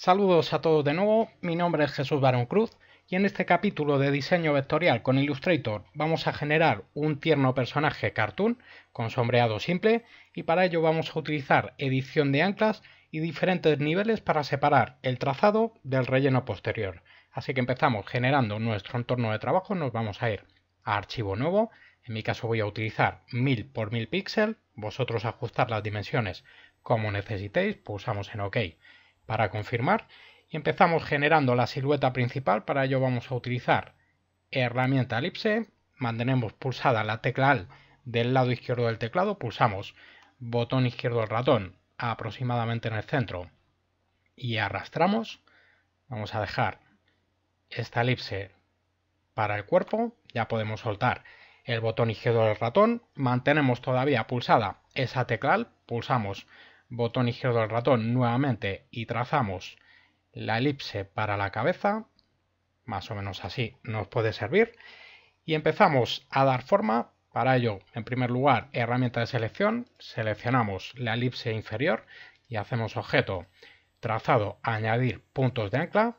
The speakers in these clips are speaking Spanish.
Saludos a todos de nuevo, mi nombre es Jesús Barón Cruz y en este capítulo de diseño vectorial con Illustrator vamos a generar un tierno personaje cartoon con sombreado simple y para ello vamos a utilizar edición de anclas y diferentes niveles para separar el trazado del relleno posterior. Así que empezamos generando nuestro entorno de trabajo, nos vamos a ir a archivo nuevo, en mi caso voy a utilizar 1000 por 1000 píxeles, vosotros ajustar las dimensiones como necesitéis, pulsamos en OK para confirmar y empezamos generando la silueta principal, para ello vamos a utilizar herramienta elipse, mantenemos pulsada la tecla del lado izquierdo del teclado, pulsamos botón izquierdo del ratón aproximadamente en el centro y arrastramos, vamos a dejar esta elipse para el cuerpo, ya podemos soltar el botón izquierdo del ratón, mantenemos todavía pulsada esa tecla, pulsamos botón izquierdo del ratón nuevamente y trazamos la elipse para la cabeza, más o menos así nos puede servir, y empezamos a dar forma. Para ello, en primer lugar, herramienta de selección, seleccionamos la elipse inferior y hacemos objeto trazado añadir puntos de ancla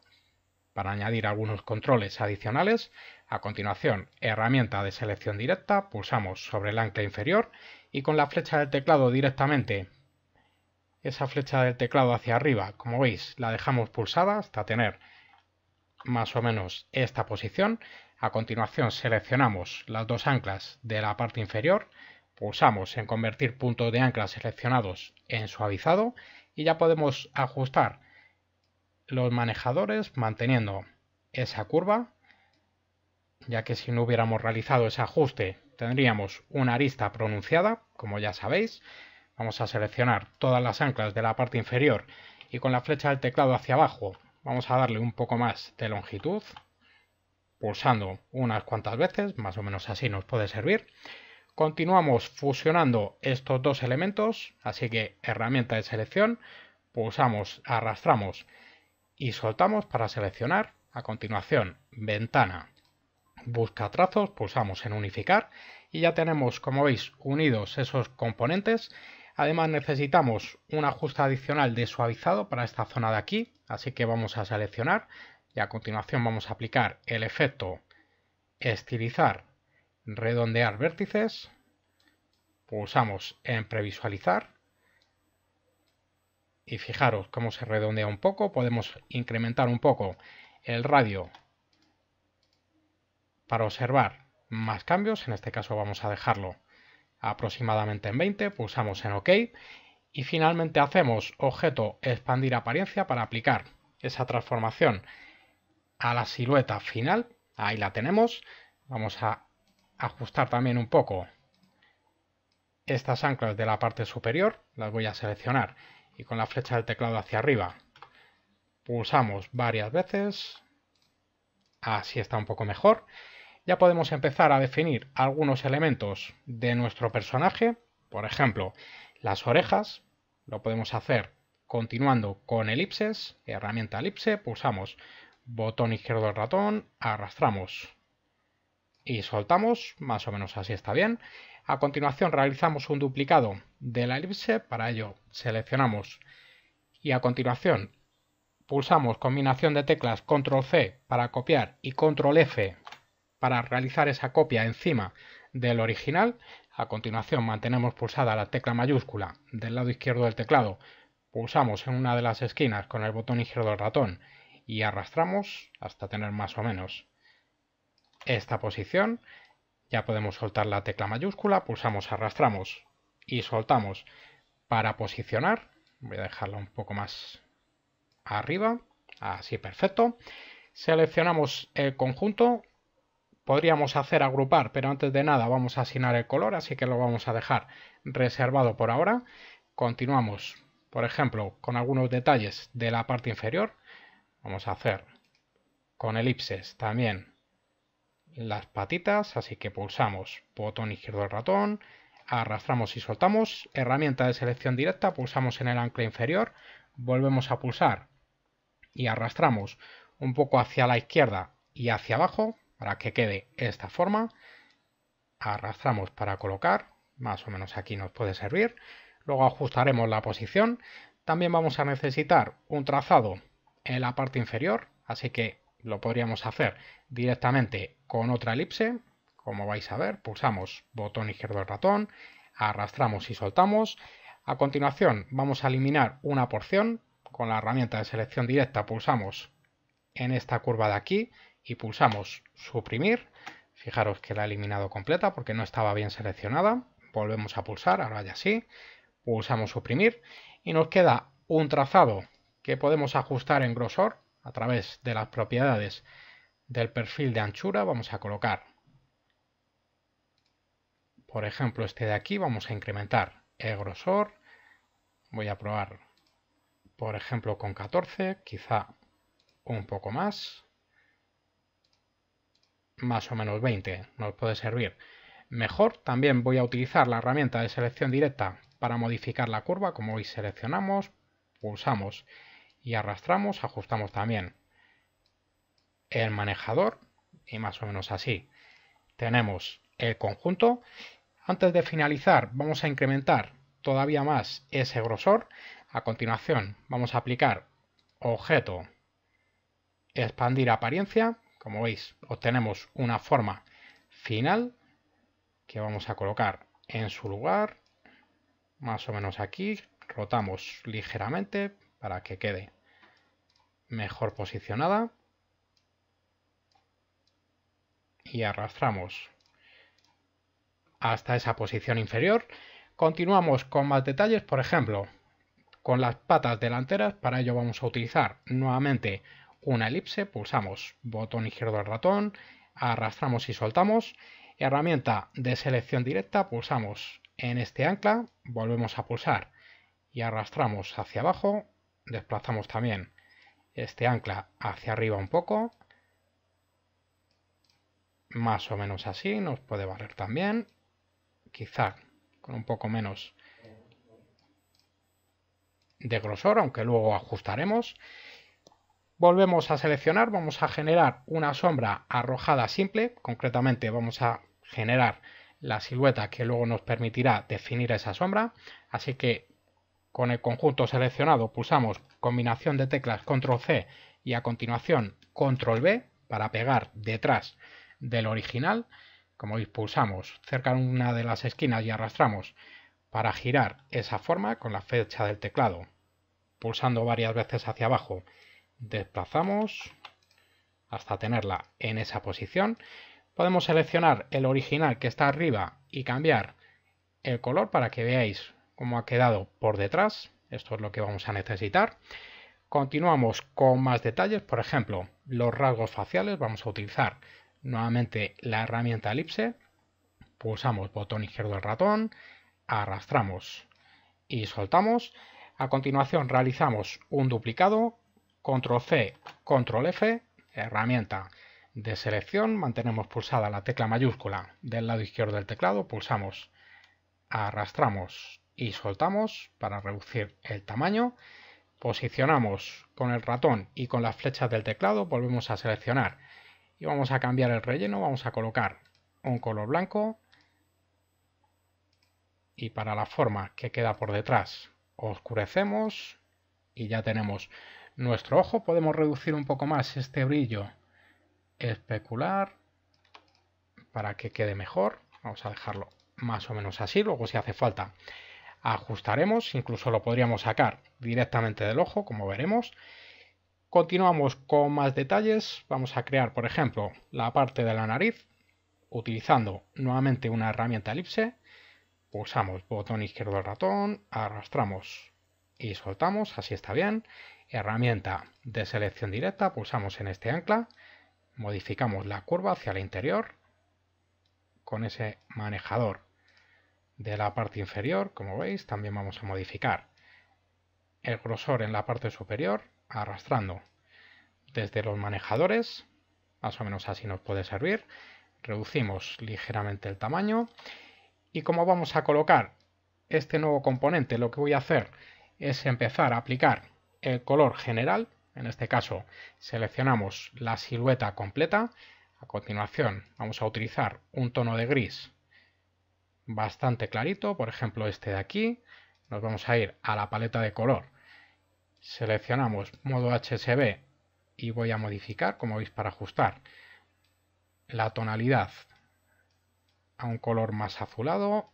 para añadir algunos controles adicionales. A continuación, herramienta de selección directa, pulsamos sobre el ancla inferior y con la flecha del teclado directamente esa flecha del teclado hacia arriba, como veis, la dejamos pulsada hasta tener más o menos esta posición. A continuación seleccionamos las dos anclas de la parte inferior, pulsamos en convertir puntos de ancla seleccionados en suavizado y ya podemos ajustar los manejadores manteniendo esa curva, ya que si no hubiéramos realizado ese ajuste tendríamos una arista pronunciada, como ya sabéis, Vamos a seleccionar todas las anclas de la parte inferior y con la flecha del teclado hacia abajo vamos a darle un poco más de longitud, pulsando unas cuantas veces, más o menos así nos puede servir. Continuamos fusionando estos dos elementos, así que herramienta de selección, pulsamos, arrastramos y soltamos para seleccionar. A continuación, ventana, busca trazos, pulsamos en unificar y ya tenemos, como veis, unidos esos componentes Además necesitamos un ajuste adicional de suavizado para esta zona de aquí, así que vamos a seleccionar y a continuación vamos a aplicar el efecto estilizar, redondear vértices, pulsamos en previsualizar y fijaros cómo se redondea un poco, podemos incrementar un poco el radio para observar más cambios, en este caso vamos a dejarlo aproximadamente en 20, pulsamos en OK y finalmente hacemos objeto expandir apariencia para aplicar esa transformación a la silueta final, ahí la tenemos, vamos a ajustar también un poco estas anclas de la parte superior, las voy a seleccionar y con la flecha del teclado hacia arriba pulsamos varias veces, así está un poco mejor ya podemos empezar a definir algunos elementos de nuestro personaje, por ejemplo, las orejas, lo podemos hacer continuando con elipses, herramienta elipse, pulsamos botón izquierdo del ratón, arrastramos y soltamos, más o menos así está bien. A continuación realizamos un duplicado de la elipse, para ello seleccionamos y a continuación pulsamos combinación de teclas control C para copiar y control F para realizar esa copia encima del original. A continuación mantenemos pulsada la tecla mayúscula del lado izquierdo del teclado, pulsamos en una de las esquinas con el botón izquierdo del ratón y arrastramos hasta tener más o menos esta posición. Ya podemos soltar la tecla mayúscula, pulsamos, arrastramos y soltamos para posicionar. Voy a dejarla un poco más arriba, así perfecto. Seleccionamos el conjunto, Podríamos hacer agrupar, pero antes de nada vamos a asignar el color, así que lo vamos a dejar reservado por ahora. Continuamos, por ejemplo, con algunos detalles de la parte inferior. Vamos a hacer con elipses también las patitas, así que pulsamos botón izquierdo del ratón, arrastramos y soltamos, herramienta de selección directa, pulsamos en el ancla inferior, volvemos a pulsar y arrastramos un poco hacia la izquierda y hacia abajo para que quede esta forma. Arrastramos para colocar, más o menos aquí nos puede servir. Luego ajustaremos la posición. También vamos a necesitar un trazado en la parte inferior, así que lo podríamos hacer directamente con otra elipse. Como vais a ver, pulsamos botón izquierdo del ratón, arrastramos y soltamos. A continuación vamos a eliminar una porción. Con la herramienta de selección directa pulsamos en esta curva de aquí y pulsamos suprimir. Fijaros que la ha eliminado completa porque no estaba bien seleccionada. Volvemos a pulsar, ahora ya sí. Pulsamos suprimir y nos queda un trazado que podemos ajustar en grosor a través de las propiedades del perfil de anchura. Vamos a colocar, por ejemplo, este de aquí. Vamos a incrementar el grosor. Voy a probar, por ejemplo, con 14, quizá un poco más más o menos 20, nos puede servir. Mejor también voy a utilizar la herramienta de selección directa para modificar la curva, como hoy seleccionamos, pulsamos y arrastramos, ajustamos también el manejador y más o menos así. Tenemos el conjunto. Antes de finalizar vamos a incrementar todavía más ese grosor. A continuación vamos a aplicar objeto, expandir apariencia como veis, obtenemos una forma final que vamos a colocar en su lugar, más o menos aquí, rotamos ligeramente para que quede mejor posicionada y arrastramos hasta esa posición inferior. Continuamos con más detalles, por ejemplo, con las patas delanteras, para ello vamos a utilizar nuevamente una elipse, pulsamos botón izquierdo del ratón, arrastramos y soltamos, herramienta de selección directa, pulsamos en este ancla, volvemos a pulsar y arrastramos hacia abajo, desplazamos también este ancla hacia arriba un poco, más o menos así, nos puede valer también, quizá con un poco menos de grosor, aunque luego ajustaremos. Volvemos a seleccionar, vamos a generar una sombra arrojada simple, concretamente vamos a generar la silueta que luego nos permitirá definir esa sombra, así que con el conjunto seleccionado pulsamos combinación de teclas control C y a continuación control B para pegar detrás del original, como veis pulsamos cerca de una de las esquinas y arrastramos para girar esa forma con la fecha del teclado, pulsando varias veces hacia abajo desplazamos hasta tenerla en esa posición. Podemos seleccionar el original que está arriba y cambiar el color para que veáis cómo ha quedado por detrás. Esto es lo que vamos a necesitar. Continuamos con más detalles, por ejemplo, los rasgos faciales. Vamos a utilizar nuevamente la herramienta elipse. Pulsamos botón izquierdo del ratón, arrastramos y soltamos. A continuación realizamos un duplicado Control C, Control F, herramienta. De selección mantenemos pulsada la tecla mayúscula del lado izquierdo del teclado, pulsamos, arrastramos y soltamos para reducir el tamaño. Posicionamos con el ratón y con las flechas del teclado, volvemos a seleccionar y vamos a cambiar el relleno, vamos a colocar un color blanco y para la forma que queda por detrás oscurecemos y ya tenemos nuestro ojo podemos reducir un poco más este brillo especular para que quede mejor. Vamos a dejarlo más o menos así, luego si hace falta ajustaremos, incluso lo podríamos sacar directamente del ojo, como veremos. Continuamos con más detalles, vamos a crear por ejemplo la parte de la nariz, utilizando nuevamente una herramienta elipse, pulsamos botón izquierdo del ratón, arrastramos y soltamos, así está bien. Herramienta de selección directa, pulsamos en este ancla, modificamos la curva hacia el interior con ese manejador de la parte inferior, como veis, también vamos a modificar el grosor en la parte superior arrastrando desde los manejadores, más o menos así nos puede servir, reducimos ligeramente el tamaño y como vamos a colocar este nuevo componente, lo que voy a hacer es empezar a aplicar el color general, en este caso seleccionamos la silueta completa, a continuación vamos a utilizar un tono de gris bastante clarito, por ejemplo este de aquí, nos vamos a ir a la paleta de color, seleccionamos modo HSB y voy a modificar, como veis, para ajustar la tonalidad a un color más azulado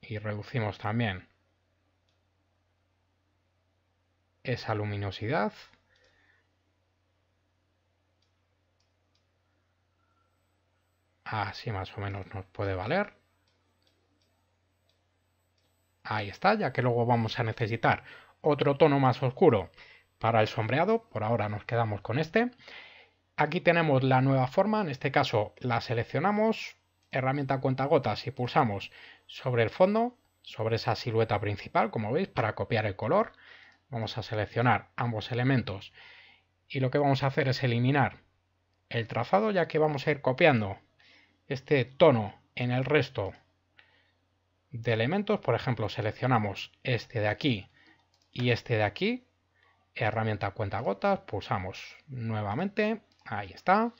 y reducimos también esa luminosidad. Así más o menos nos puede valer. Ahí está, ya que luego vamos a necesitar otro tono más oscuro para el sombreado. Por ahora nos quedamos con este. Aquí tenemos la nueva forma, en este caso la seleccionamos, herramienta cuenta gotas y pulsamos sobre el fondo, sobre esa silueta principal, como veis, para copiar el color. Vamos a seleccionar ambos elementos y lo que vamos a hacer es eliminar el trazado ya que vamos a ir copiando este tono en el resto de elementos. Por ejemplo, seleccionamos este de aquí y este de aquí. Herramienta cuenta gotas, pulsamos nuevamente, ahí está.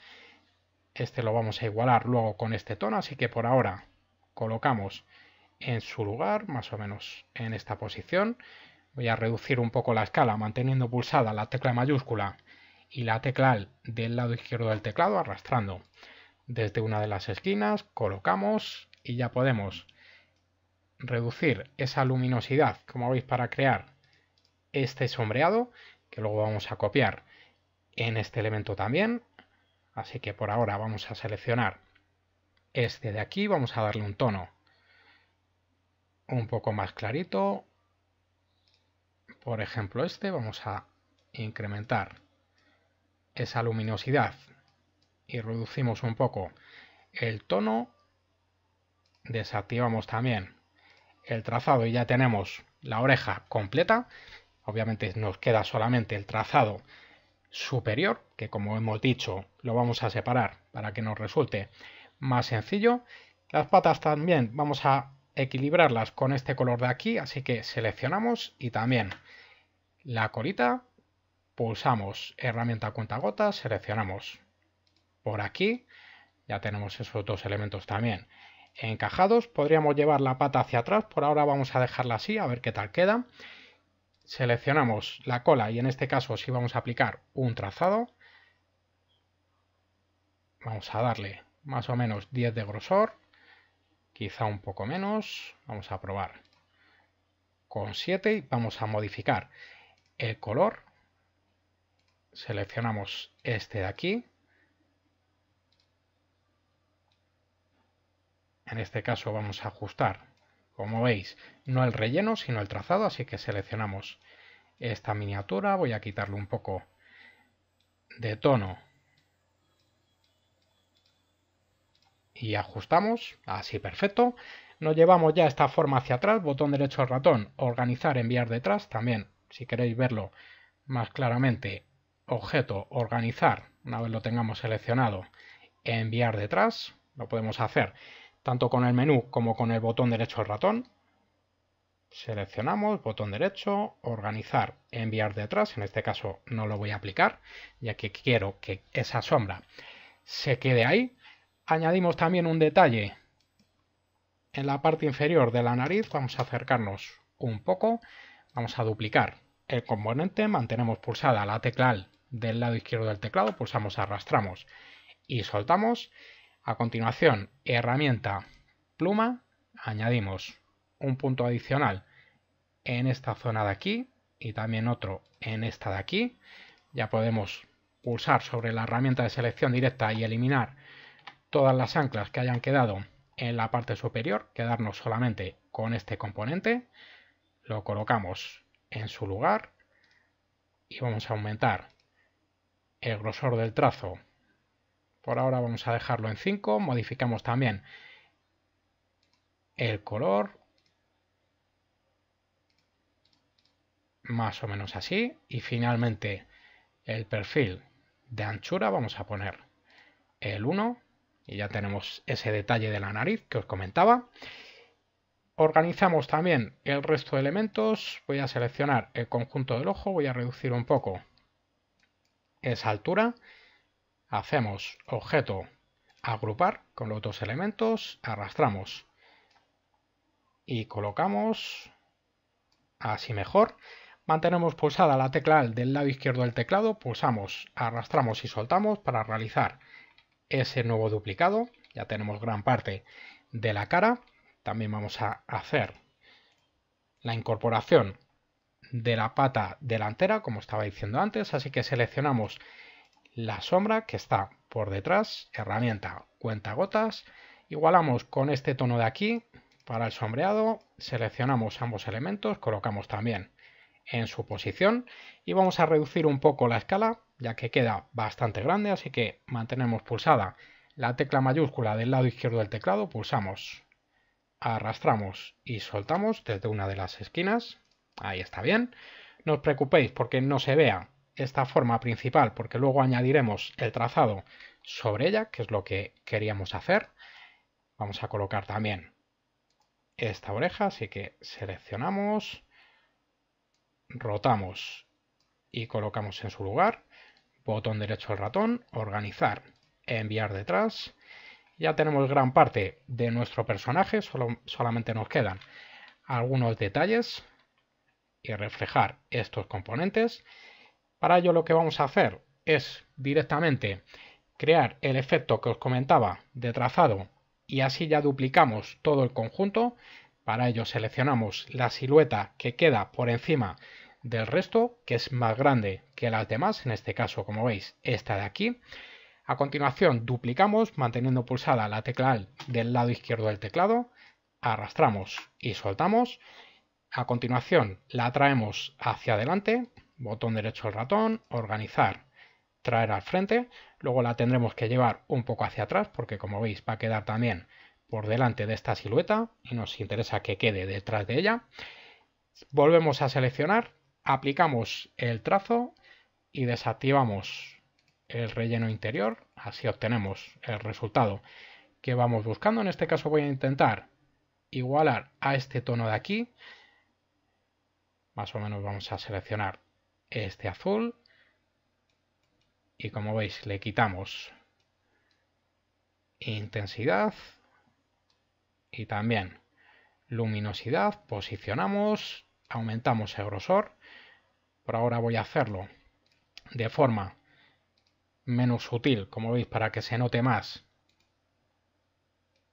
Este lo vamos a igualar luego con este tono, así que por ahora colocamos en su lugar, más o menos en esta posición. Voy a reducir un poco la escala manteniendo pulsada la tecla mayúscula y la tecla del lado izquierdo del teclado arrastrando. Desde una de las esquinas colocamos y ya podemos reducir esa luminosidad, como veis, para crear este sombreado, que luego vamos a copiar en este elemento también. Así que por ahora vamos a seleccionar este de aquí, vamos a darle un tono un poco más clarito, por ejemplo este, vamos a incrementar esa luminosidad y reducimos un poco el tono. Desactivamos también el trazado y ya tenemos la oreja completa. Obviamente nos queda solamente el trazado superior, que como hemos dicho lo vamos a separar para que nos resulte más sencillo. Las patas también vamos a equilibrarlas con este color de aquí, así que seleccionamos y también la colita, pulsamos herramienta cuenta gotas, seleccionamos. Por aquí ya tenemos esos dos elementos también encajados. Podríamos llevar la pata hacia atrás, por ahora vamos a dejarla así, a ver qué tal queda. Seleccionamos la cola y en este caso si sí vamos a aplicar un trazado. Vamos a darle más o menos 10 de grosor, quizá un poco menos. Vamos a probar con 7 y vamos a modificar el color, seleccionamos este de aquí, en este caso vamos a ajustar, como veis, no el relleno sino el trazado, así que seleccionamos esta miniatura, voy a quitarle un poco de tono y ajustamos, así perfecto. Nos llevamos ya esta forma hacia atrás, botón derecho al ratón, organizar, enviar detrás, también si queréis verlo más claramente, objeto, organizar, una vez lo tengamos seleccionado, enviar detrás, lo podemos hacer tanto con el menú como con el botón derecho del ratón. Seleccionamos, botón derecho, organizar, enviar detrás, en este caso no lo voy a aplicar, ya que quiero que esa sombra se quede ahí. Añadimos también un detalle en la parte inferior de la nariz, vamos a acercarnos un poco, vamos a duplicar el eh, componente, mantenemos pulsada la tecla del lado izquierdo del teclado, pulsamos arrastramos y soltamos. A continuación, herramienta pluma, añadimos un punto adicional en esta zona de aquí y también otro en esta de aquí. Ya podemos pulsar sobre la herramienta de selección directa y eliminar todas las anclas que hayan quedado en la parte superior, quedarnos solamente con este componente lo colocamos en su lugar y vamos a aumentar el grosor del trazo. Por ahora vamos a dejarlo en 5, modificamos también el color, más o menos así, y finalmente el perfil de anchura vamos a poner el 1, y ya tenemos ese detalle de la nariz que os comentaba. Organizamos también el resto de elementos. Voy a seleccionar el conjunto del ojo, voy a reducir un poco esa altura. Hacemos objeto agrupar con los dos elementos, arrastramos y colocamos así mejor. Mantenemos pulsada la tecla del lado izquierdo del teclado, pulsamos, arrastramos y soltamos para realizar ese nuevo duplicado. Ya tenemos gran parte de la cara también vamos a hacer la incorporación de la pata delantera, como estaba diciendo antes, así que seleccionamos la sombra que está por detrás, herramienta cuenta gotas, igualamos con este tono de aquí para el sombreado, seleccionamos ambos elementos, colocamos también en su posición y vamos a reducir un poco la escala ya que queda bastante grande, así que mantenemos pulsada la tecla mayúscula del lado izquierdo del teclado, pulsamos arrastramos y soltamos desde una de las esquinas. Ahí está bien. No os preocupéis porque no se vea esta forma principal porque luego añadiremos el trazado sobre ella, que es lo que queríamos hacer. Vamos a colocar también esta oreja, así que seleccionamos, rotamos y colocamos en su lugar, botón derecho al ratón, organizar, enviar detrás, ya tenemos gran parte de nuestro personaje, solamente nos quedan algunos detalles y reflejar estos componentes. Para ello lo que vamos a hacer es directamente crear el efecto que os comentaba de trazado y así ya duplicamos todo el conjunto. Para ello seleccionamos la silueta que queda por encima del resto, que es más grande que las demás, en este caso como veis esta de aquí. A continuación duplicamos manteniendo pulsada la tecla del lado izquierdo del teclado, arrastramos y soltamos. A continuación la traemos hacia adelante, botón derecho del ratón, organizar, traer al frente. Luego la tendremos que llevar un poco hacia atrás porque como veis va a quedar también por delante de esta silueta y nos interesa que quede detrás de ella. Volvemos a seleccionar, aplicamos el trazo y desactivamos el relleno interior, así obtenemos el resultado que vamos buscando. En este caso voy a intentar igualar a este tono de aquí. Más o menos vamos a seleccionar este azul. Y como veis le quitamos intensidad y también luminosidad. Posicionamos, aumentamos el grosor. Por ahora voy a hacerlo de forma menos sutil, como veis, para que se note más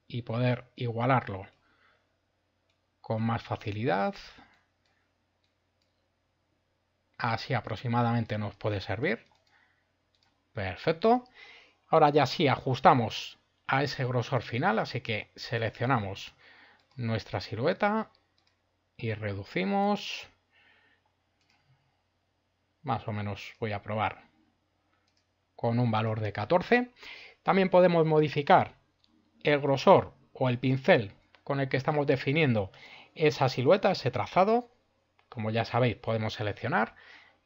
y poder igualarlo con más facilidad. Así aproximadamente nos puede servir. Perfecto. Ahora ya sí ajustamos a ese grosor final, así que seleccionamos nuestra silueta y reducimos. Más o menos voy a probar con un valor de 14. También podemos modificar el grosor o el pincel con el que estamos definiendo esa silueta, ese trazado. Como ya sabéis, podemos seleccionar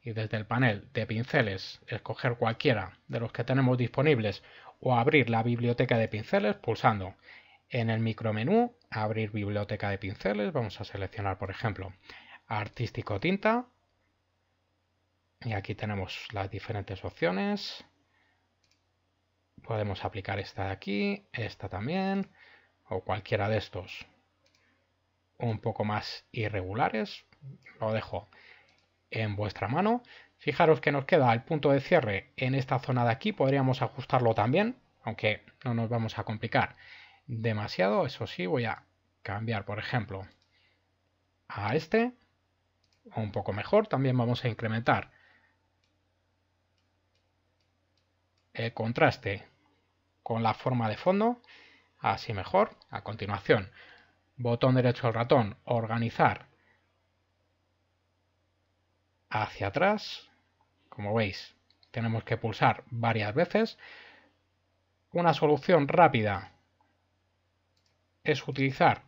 y desde el panel de pinceles escoger cualquiera de los que tenemos disponibles o abrir la biblioteca de pinceles pulsando en el micromenú abrir biblioteca de pinceles. Vamos a seleccionar, por ejemplo, artístico tinta. Y aquí tenemos las diferentes opciones. Podemos aplicar esta de aquí, esta también, o cualquiera de estos un poco más irregulares. Lo dejo en vuestra mano. Fijaros que nos queda el punto de cierre en esta zona de aquí. Podríamos ajustarlo también, aunque no nos vamos a complicar demasiado. Eso sí, voy a cambiar, por ejemplo, a este. Un poco mejor. También vamos a incrementar el contraste con la forma de fondo, así mejor. A continuación, botón derecho del ratón, organizar hacia atrás. Como veis, tenemos que pulsar varias veces. Una solución rápida es utilizar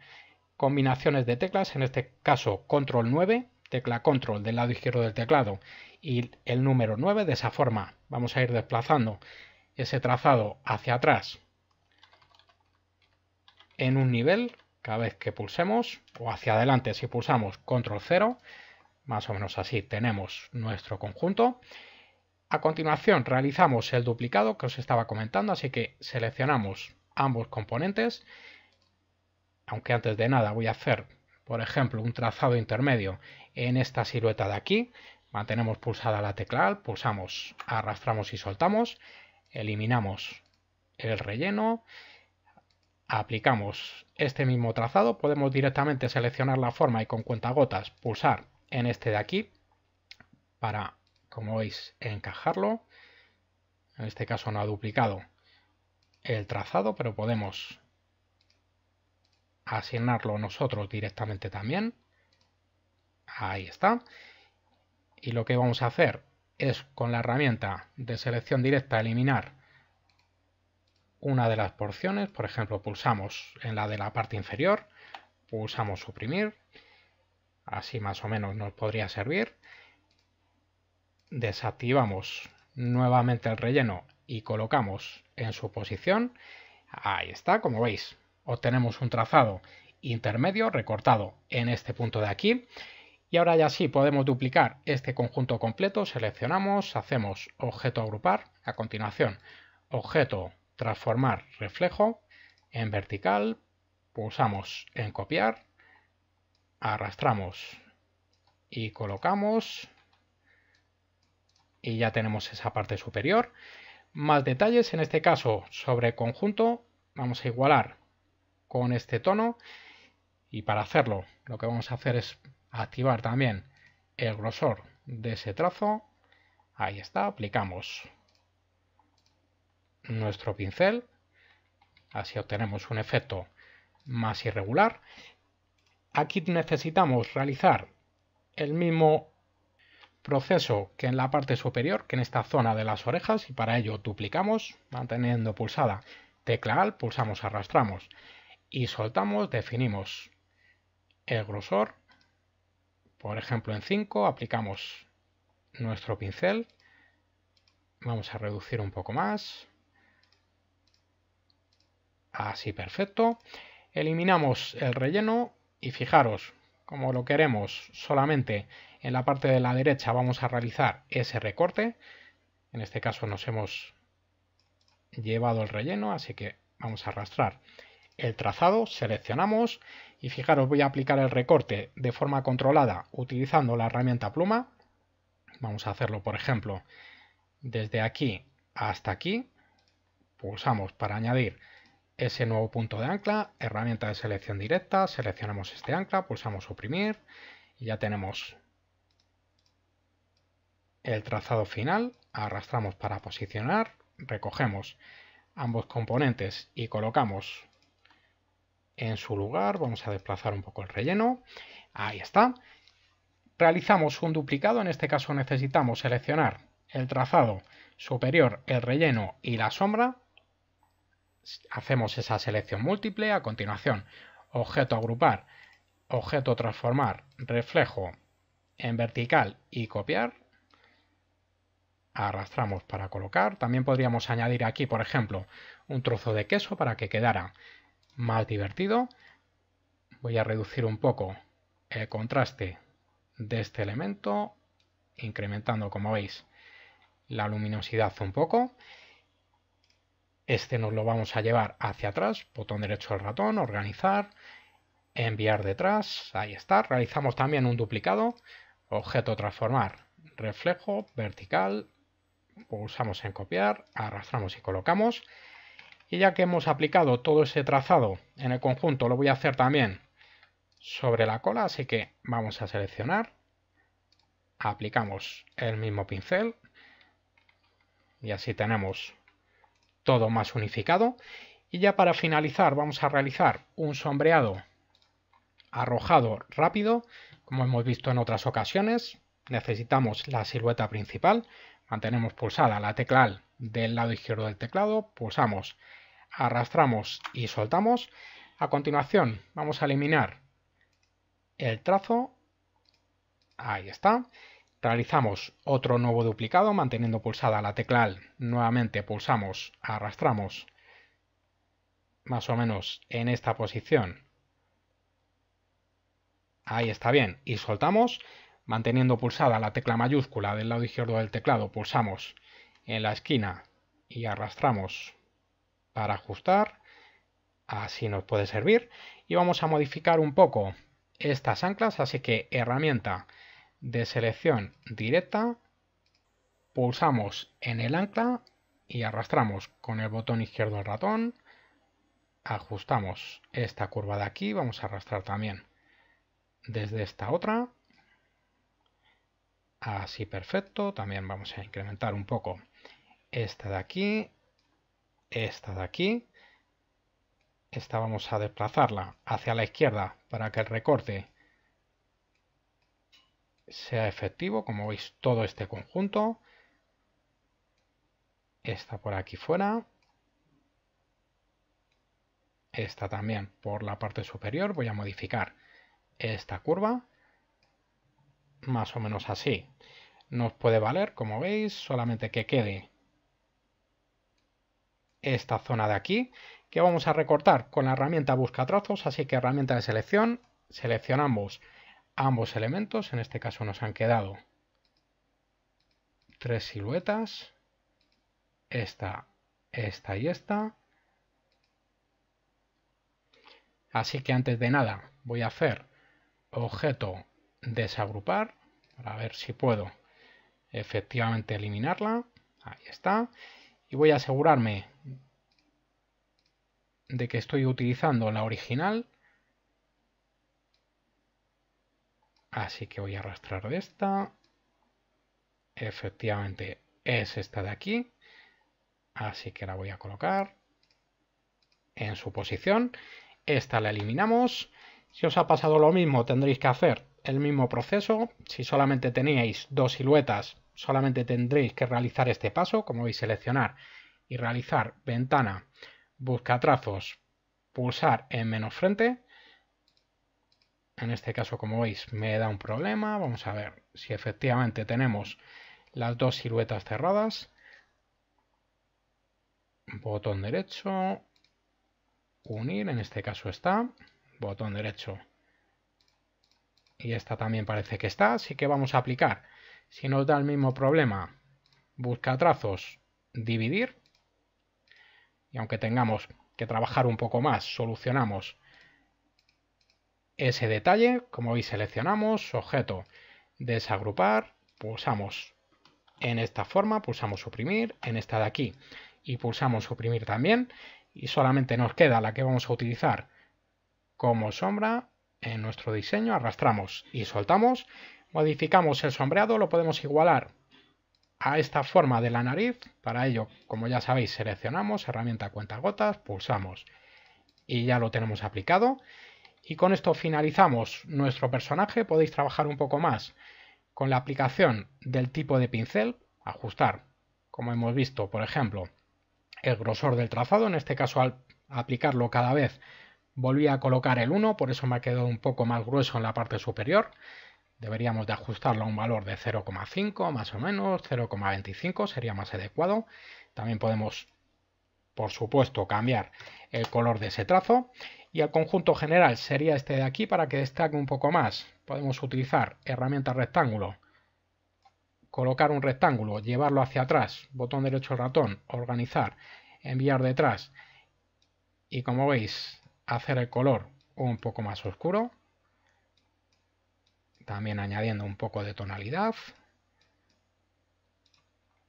combinaciones de teclas, en este caso control 9, tecla control del lado izquierdo del teclado y el número 9, de esa forma vamos a ir desplazando ese trazado hacia atrás en un nivel cada vez que pulsemos o hacia adelante si pulsamos control 0 más o menos así tenemos nuestro conjunto a continuación realizamos el duplicado que os estaba comentando así que seleccionamos ambos componentes aunque antes de nada voy a hacer por ejemplo un trazado intermedio en esta silueta de aquí mantenemos pulsada la tecla pulsamos arrastramos y soltamos eliminamos el relleno, aplicamos este mismo trazado, podemos directamente seleccionar la forma y con cuentagotas pulsar en este de aquí para, como veis, encajarlo. En este caso no ha duplicado el trazado, pero podemos asignarlo nosotros directamente también. Ahí está. Y lo que vamos a hacer es con la herramienta de selección directa eliminar una de las porciones, por ejemplo pulsamos en la de la parte inferior, pulsamos suprimir, así más o menos nos podría servir, desactivamos nuevamente el relleno y colocamos en su posición, ahí está, como veis, obtenemos un trazado intermedio recortado en este punto de aquí, y ahora ya sí podemos duplicar este conjunto completo, seleccionamos, hacemos objeto agrupar, a continuación objeto transformar reflejo en vertical, pulsamos en copiar, arrastramos y colocamos y ya tenemos esa parte superior. Más detalles, en este caso sobre conjunto, vamos a igualar con este tono y para hacerlo lo que vamos a hacer es activar también el grosor de ese trazo. Ahí está, aplicamos nuestro pincel. Así obtenemos un efecto más irregular. Aquí necesitamos realizar el mismo proceso que en la parte superior, que en esta zona de las orejas, y para ello duplicamos, manteniendo pulsada tecla AL, pulsamos arrastramos y soltamos, definimos el grosor por ejemplo, en 5 aplicamos nuestro pincel. Vamos a reducir un poco más. Así, perfecto. Eliminamos el relleno y fijaros, como lo queremos solamente en la parte de la derecha vamos a realizar ese recorte. En este caso nos hemos llevado el relleno, así que vamos a arrastrar el trazado, seleccionamos y fijaros voy a aplicar el recorte de forma controlada utilizando la herramienta pluma. Vamos a hacerlo por ejemplo desde aquí hasta aquí. Pulsamos para añadir ese nuevo punto de ancla, herramienta de selección directa, seleccionamos este ancla, pulsamos oprimir y ya tenemos el trazado final, arrastramos para posicionar, recogemos ambos componentes y colocamos en su lugar. Vamos a desplazar un poco el relleno. Ahí está. Realizamos un duplicado. En este caso necesitamos seleccionar el trazado superior, el relleno y la sombra. Hacemos esa selección múltiple. A continuación, objeto agrupar, objeto transformar, reflejo en vertical y copiar. Arrastramos para colocar. También podríamos añadir aquí, por ejemplo, un trozo de queso para que quedara más divertido. Voy a reducir un poco el contraste de este elemento, incrementando, como veis, la luminosidad un poco. Este nos lo vamos a llevar hacia atrás, botón derecho del ratón, organizar, enviar detrás, ahí está. Realizamos también un duplicado, objeto transformar, reflejo, vertical, pulsamos en copiar, arrastramos y colocamos. Y ya que hemos aplicado todo ese trazado en el conjunto, lo voy a hacer también sobre la cola, así que vamos a seleccionar, aplicamos el mismo pincel y así tenemos todo más unificado. Y ya para finalizar vamos a realizar un sombreado arrojado rápido, como hemos visto en otras ocasiones. Necesitamos la silueta principal, mantenemos pulsada la tecla del lado izquierdo del teclado, pulsamos arrastramos y soltamos. A continuación vamos a eliminar el trazo, ahí está. Realizamos otro nuevo duplicado manteniendo pulsada la tecla nuevamente pulsamos, arrastramos más o menos en esta posición. Ahí está bien, y soltamos. Manteniendo pulsada la tecla mayúscula del lado izquierdo del teclado, pulsamos en la esquina y arrastramos para ajustar, así nos puede servir. Y vamos a modificar un poco estas anclas, así que herramienta de selección directa, pulsamos en el ancla y arrastramos con el botón izquierdo del ratón, ajustamos esta curva de aquí, vamos a arrastrar también desde esta otra, así perfecto, también vamos a incrementar un poco esta de aquí, esta de aquí. Esta vamos a desplazarla hacia la izquierda para que el recorte sea efectivo, como veis todo este conjunto. Esta por aquí fuera. Esta también por la parte superior. Voy a modificar esta curva. Más o menos así. Nos puede valer, como veis, solamente que quede esta zona de aquí, que vamos a recortar con la herramienta busca trazos, así que herramienta de selección, seleccionamos ambos elementos, en este caso nos han quedado tres siluetas, esta, esta y esta. Así que antes de nada voy a hacer objeto desagrupar, para ver si puedo efectivamente eliminarla, ahí está, y voy a asegurarme de que estoy utilizando la original. Así que voy a arrastrar de esta. Efectivamente es esta de aquí. Así que la voy a colocar en su posición. Esta la eliminamos. Si os ha pasado lo mismo tendréis que hacer el mismo proceso. Si solamente teníais dos siluetas solamente tendréis que realizar este paso, como veis, seleccionar y realizar ventana, busca trazos, pulsar en menos frente. En este caso, como veis, me da un problema. Vamos a ver si efectivamente tenemos las dos siluetas cerradas. Botón derecho, unir, en este caso está. Botón derecho. Y esta también parece que está, así que vamos a aplicar si nos da el mismo problema, busca trazos, dividir. Y aunque tengamos que trabajar un poco más, solucionamos ese detalle. Como veis, seleccionamos, objeto, desagrupar, pulsamos en esta forma, pulsamos suprimir, en esta de aquí y pulsamos suprimir también. Y solamente nos queda la que vamos a utilizar como sombra en nuestro diseño, arrastramos y soltamos. Modificamos el sombreado, lo podemos igualar a esta forma de la nariz. Para ello, como ya sabéis, seleccionamos herramienta cuenta gotas, pulsamos y ya lo tenemos aplicado. Y con esto finalizamos nuestro personaje. Podéis trabajar un poco más con la aplicación del tipo de pincel, ajustar, como hemos visto, por ejemplo, el grosor del trazado. En este caso, al aplicarlo cada vez, volví a colocar el 1, por eso me ha quedado un poco más grueso en la parte superior deberíamos de ajustarlo a un valor de 0,5 más o menos, 0,25 sería más adecuado. También podemos, por supuesto, cambiar el color de ese trazo. Y el conjunto general sería este de aquí para que destaque un poco más. Podemos utilizar herramienta rectángulo, colocar un rectángulo, llevarlo hacia atrás, botón derecho ratón, organizar, enviar detrás. Y como veis, hacer el color un poco más oscuro también añadiendo un poco de tonalidad.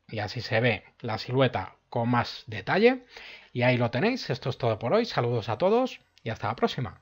Y así se ve la silueta con más detalle. Y ahí lo tenéis. Esto es todo por hoy. Saludos a todos y hasta la próxima.